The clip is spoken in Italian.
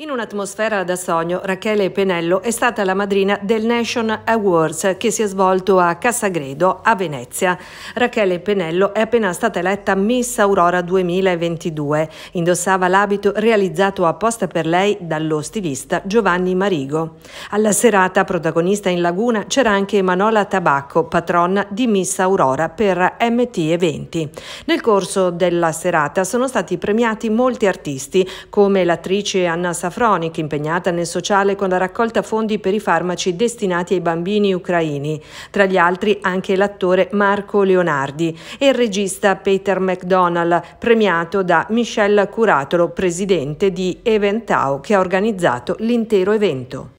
In un'atmosfera da sogno, Rachele Penello è stata la madrina del Nation Awards che si è svolto a Cassagredo, a Venezia. Rachele Penello è appena stata eletta Miss Aurora 2022. Indossava l'abito realizzato apposta per lei dallo stilista Giovanni Marigo. Alla serata, protagonista in Laguna, c'era anche Manola Tabacco, patrona di Miss Aurora per MT Eventi. Nel corso della serata sono stati premiati molti artisti, come l'attrice Anna Savona, Safronic, impegnata nel sociale con la raccolta fondi per i farmaci destinati ai bambini ucraini, tra gli altri anche l'attore Marco Leonardi e il regista Peter McDonald, premiato da Michelle Curatolo, presidente di Eventau, che ha organizzato l'intero evento.